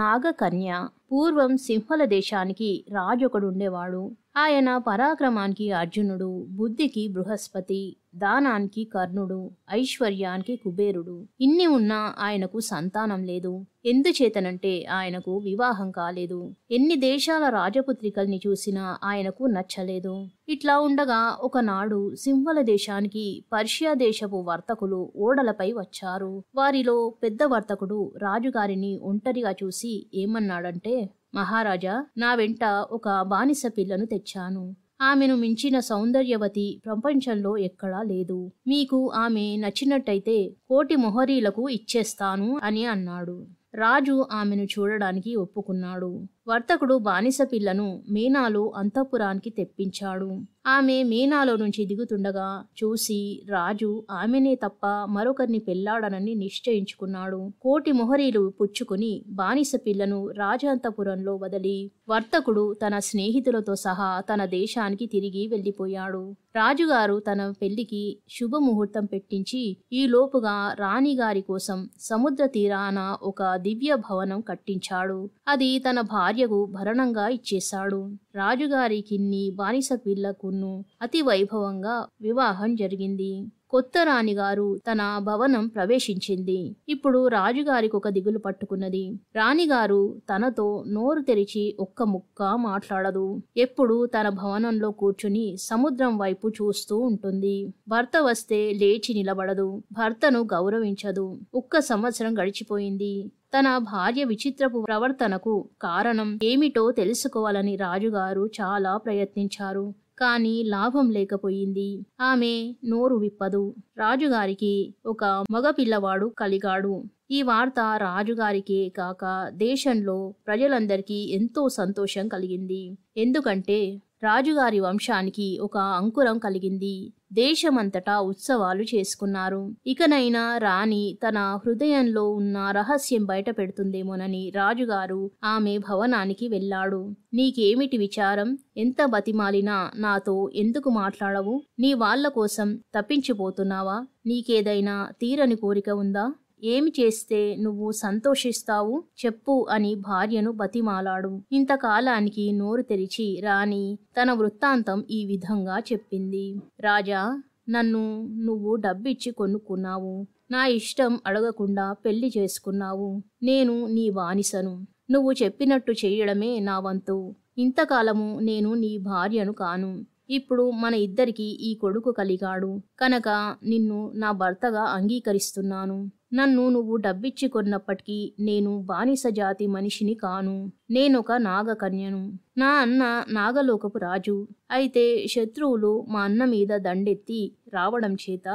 నాగకన్య పూర్వం సింహల దేశానికి రాజొకడు ఉండేవాడు ఆయన పరాక్రమానికి అర్జునుడు బుద్ధికి బృహస్పతి దానానికి కర్ణుడు ఐశ్వర్యానికి కుబేరుడు ఇన్ని ఉన్నా ఆయనకు సంతానం లేదు ఎందుచేతనంటే ఆయనకు వివాహం కాలేదు ఎన్ని దేశాల రాజపుత్రికల్ని చూసినా ఆయనకు నచ్చలేదు ఇట్లా ఉండగా ఒకనాడు సింహల దేశానికి పర్షియా దేశపు వర్తకులు ఓడలపై వచ్చారు వారిలో పెద్ద వర్తకుడు రాజుగారిని ఒంటరిగా చూసి ఏమన్నాడంటే మహారాజా నా వెంట ఒక బానిస పిల్లను తెచ్చాను ఆమెను మించిన సౌందర్యవతి ప్రపంచంలో ఎక్కడా లేదు మీకు ఆమె నచ్చినట్టయితే కోటి మొహరీలకు ఇచ్చేస్తాను అని అన్నాడు రాజు ఆమెను చూడడానికి ఒప్పుకున్నాడు వర్తకుడు బానిస పిల్లను మీనాలు అంతఃపురానికి తెప్పించాడు ఆమె మీనాలో నుంచి దిగుతుండగా చూసి రాజు ఆమెనే తప్ప మరొకరిని పెళ్లాడనని నిశ్చయించుకున్నాడు కోటి మొహరీలు పుచ్చుకుని బానిస పిల్లను రాజాంతపురంలో వదిలి వర్తకుడు తన స్నేహితులతో సహా తన దేశానికి తిరిగి వెళ్ళిపోయాడు రాజుగారు తన పెళ్లికి శుభముహూర్తం పెట్టించి ఈ లోపుగా రాణిగారి కోసం సముద్ర తీరాన ఒక దివ్య భవనం కట్టించాడు అది తన భార్య భార్యకు భరణంగా ఇచ్చేశాడు రాజుగారి కిన్ని బానిస పిల్లకును అతి వైభవంగా వివాహం జరిగింది కొత్త రాణిగారు తన భవనం ప్రవేశించింది ఇప్పుడు రాజుగారికి ఒక దిగులు పట్టుకున్నది రాణిగారు తనతో నోరు తెరిచి ఒక్క ముక్క మాట్లాడదు ఎప్పుడు తన భవనంలో కూర్చుని సముద్రం వైపు చూస్తూ ఉంటుంది భర్త వస్తే లేచి నిలబడదు భర్తను గౌరవించదు ఒక్క సంవత్సరం గడిచిపోయింది తన భార్య విచిత్రపు ప్రవర్తనకు కారణం ఏమిటో తెలుసుకోవాలని రాజుగారు చాలా ప్రయత్నించారు కాని లాభం లేకపోయింది ఆమె నోరు విప్పదు రాజుగారికి ఒక మగపిల్లవాడు కలిగాడు ఈ వార్త రాజుగారికే కాక దేశంలో ప్రజలందరికీ ఎంతో సంతోషం కలిగింది ఎందుకంటే రాజుగారి వంశానికి ఒక అంకురం కలిగింది దేశమంతటా ఉత్సవాలు చేసుకున్నారు ఇకనైనా రాణి తన హృదయంలో ఉన్న రహస్యం బయట పెడుతుందేమోనని రాజుగారు ఆమె భవనానికి వెళ్ళాడు నీకేమిటి విచారం ఎంత బతిమాలినా నాతో ఎందుకు మాట్లాడవు నీ వాళ్ళ కోసం తప్పించిపోతున్నావా నీకేదైనా తీరని కోరిక ఉందా ఏమి చేస్తే నువ్వు సంతోషిస్తావు చెప్పు అని భార్యను బతిమాలాడు ఇంతకాలానికి నోరు తెరిచి రాణి తన వృత్తాంతం ఈ విధంగా చెప్పింది రాజా నన్ను నువ్వు డబ్బిచ్చి కొనుక్కున్నావు నా ఇష్టం అడగకుండా పెళ్లి చేసుకున్నావు నేను నీ వానిసను నువ్వు చెప్పినట్టు చేయడమే నా వంతు ఇంతకాలము నేను నీ భార్యను కాను ఇప్పుడు మన ఇద్దరికి ఈ కొడుకు కలిగాడు కనుక నిన్ను నా భర్తగా అంగీకరిస్తున్నాను నన్ను నువ్వు డబ్బిచ్చి కొన్నప్పటికీ నేను బానిస జాతి మనిషిని కాను నేనొక నాగకన్యను నా అన్న నాగలోకపు రాజు అయితే శత్రువులు మా అన్న మీద దండెత్తి రావడం చేత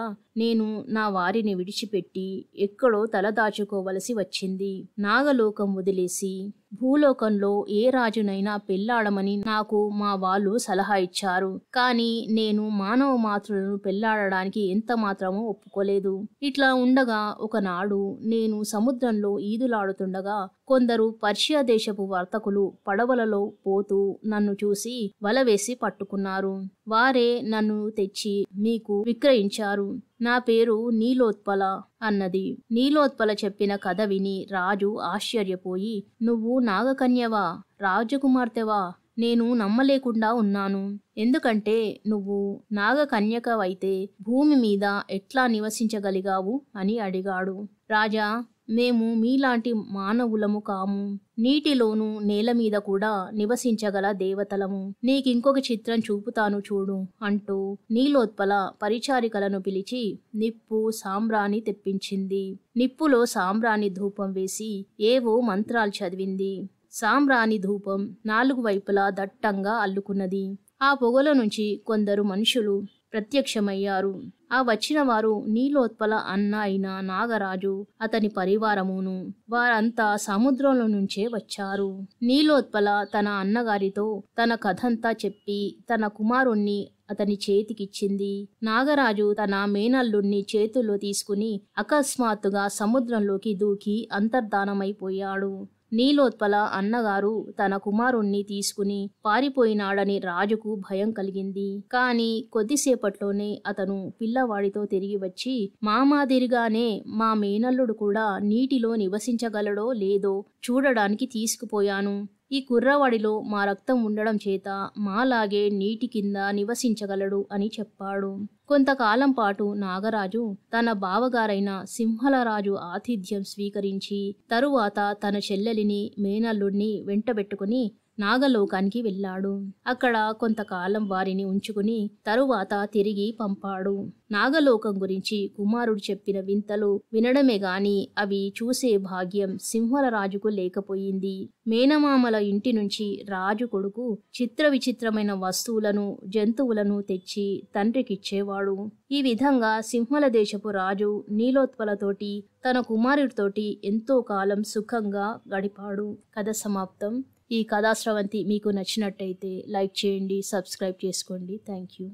నేను నా వారిని విడిచిపెట్టి ఎక్కడో తలదాచుకోవలసి వచ్చింది నాగలోకం వదిలేసి భూలోకంలో ఏ రాజునైనా పెళ్లాడమని నాకు మా వాళ్ళు సలహా ఇచ్చారు కానీ నేను మానవ మాతృలను పెళ్లాడడానికి ఎంత మాత్రమో ఒప్పుకోలేదు ఇట్లా ఉండగా ఒకనాడు నేను సముద్రంలో ఈదులాడుతుండగా కొందరు పర్షియా దేశపు వర్తకులు పడవలలో పోతూ నన్ను చూసి వలవేసి పట్టుకున్నారు వారే నన్ను తెచ్చి మీకు విక్రయించారు నా పేరు నీలోత్పల అన్నది నీలోత్పల చెప్పిన కథ విని రాజు ఆశ్చర్యపోయి నువ్వు నాగకన్యవా రాజకుమార్తెవా నేను నమ్మలేకుండా ఉన్నాను ఎందుకంటే నువ్వు నాగకన్యకవైతే భూమి మీద ఎట్లా నివసించగలిగావు అని అడిగాడు రాజా మేము మీలాంటి మానవులము కాము నీటిలోను నేల మీద కూడా నివసించగల దేవతలము నీకింకొక చిత్రం చూపుతాను చూడు అంటూ నీలోత్పల పరిచారికలను పిలిచి నిప్పు సాంబ్రాణి తెప్పించింది నిప్పులో సాంబ్రాణి ధూపం వేసి ఏవో మంత్రాలు చదివింది సాంబ్రాణి ధూపం నాలుగు వైపులా దట్టంగా అల్లుకున్నది ఆ పొగల నుంచి కొందరు మనుషులు ప్రత్యక్షమయ్యారు ఆ వచ్చిన వారు నీలోత్పల అన్న అయిన నాగరాజు అతని పరివారమును వారంతా సముద్రంలో నుంచే వచ్చారు నీలోత్పల తన అన్నగారితో తన కథంతా చెప్పి తన కుమారుణ్ణి అతని చేతికిచ్చింది నాగరాజు తన మేనల్లుణ్ణి చేతుల్లో తీసుకుని అకస్మాత్తుగా సముద్రంలోకి దూకి అంతర్ధానమైపోయాడు నీలోత్పల అన్నగారు తన కుమారుణ్ణి తీసుకుని పారిపోయినాడని రాజుకు భయం కలిగింది కాని కొద్దిసేపట్లోనే అతను పిల్లవాడితో తిరిగి వచ్చి మామాదిరిగానే మా మేనల్లుడు కూడా నీటిలో నివసించగలడో లేదో చూడడానికి తీసుకుపోయాను ఈ కుర్రవాడిలో మా రక్తం ఉండడం చేత మాలాగే నీటి కింద నివసించగలడు అని చెప్పాడు కొంతకాలం పాటు నాగరాజు తన బావగారైన సింహలరాజు ఆతిథ్యం స్వీకరించి తరువాత తన చెల్లెలిని మేనల్లుడిని వెంటబెట్టుకుని నాగలోకానికి వెళ్ళాడు అక్కడ కొంతకాలం వారిని ఉంచుకుని తరువాత తిరిగి పంపాడు నాగలోకం గురించి కుమారుడు చెప్పిన వింతలు వినడమే గాని అవి చూసే భాగ్యం సింహల రాజుకు లేకపోయింది మేనమామల ఇంటి నుంచి రాజు కొడుకు చిత్ర విచిత్రమైన వస్తువులను జంతువులను తెచ్చి తండ్రికిచ్చేవాడు ఈ విధంగా సింహల దేశపు రాజు నీలోత్పలతోటి తన కుమారుడితోటి ఎంతో కాలం సుఖంగా గడిపాడు కథ సమాప్తం ఈ కథాశ్రవంతి మీకు నచ్చినట్టయితే లైక్ చేయండి సబ్స్క్రైబ్ చేసుకోండి థ్యాంక్ యూ